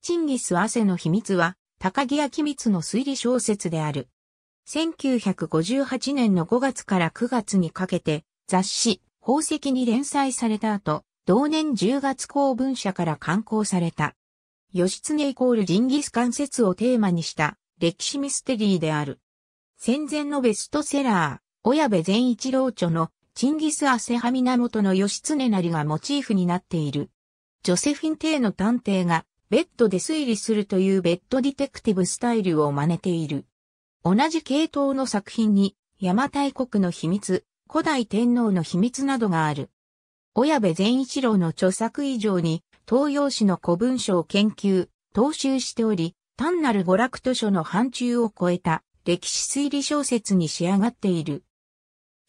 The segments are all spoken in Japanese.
チンギス汗の秘密は、高木明光の推理小説である。1958年の5月から9月にかけて、雑誌、宝石に連載された後、同年10月公文社から刊行された。義経イコールジンギス関節をテーマにした歴史ミステリーである。戦前のベストセラー、親部善一郎著のチンギス汗派源の義経なりがモチーフになっている。ジョセフィン・テイの探偵がベッドで推理するというベッドディテクティブスタイルを真似ている。同じ系統の作品に、邪馬台国の秘密、古代天皇の秘密などがある。親部善一郎の著作以上に、東洋史の古文書を研究、踏襲しており、単なる娯楽図書の範疇を超えた歴史推理小説に仕上がっている。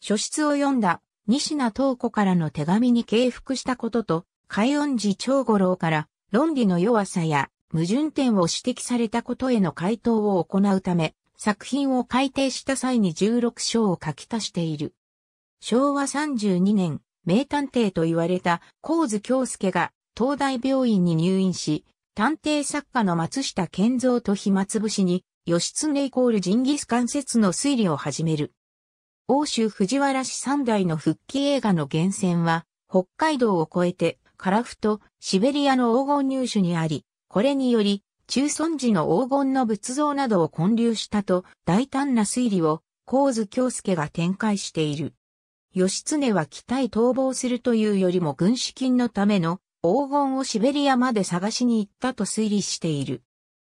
書室を読んだ西名東子からの手紙に敬服したことと、海音寺長五郎から論理の弱さや矛盾点を指摘されたことへの回答を行うため、作品を改訂した際に16章を書き足している。昭和32年、名探偵と言われた高津京介が東大病院に入院し、探偵作家の松下健三と暇つぶしに、義経イコールジンギス関節の推理を始める。欧州藤原氏三代の復帰映画の源泉は、北海道を越えてカラフト、シベリアの黄金入手にあり、これにより、中尊寺の黄金の仏像などを建立したと大胆な推理を、光図京介が展開している。義経は北へ逃亡するというよりも軍資金のための黄金をシベリアまで探しに行ったと推理している。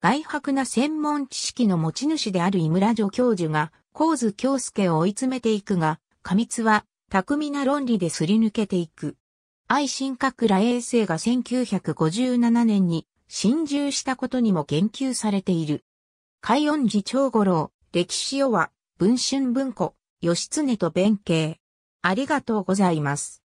外白な専門知識の持ち主である井村助教授が、光図京介を追い詰めていくが、過密は巧みな論理ですり抜けていく。愛新閣羅衛星が1957年に侵入したことにも言及されている。海音寺長五郎、歴史世は、文春文庫、義経と弁慶。ありがとうございます。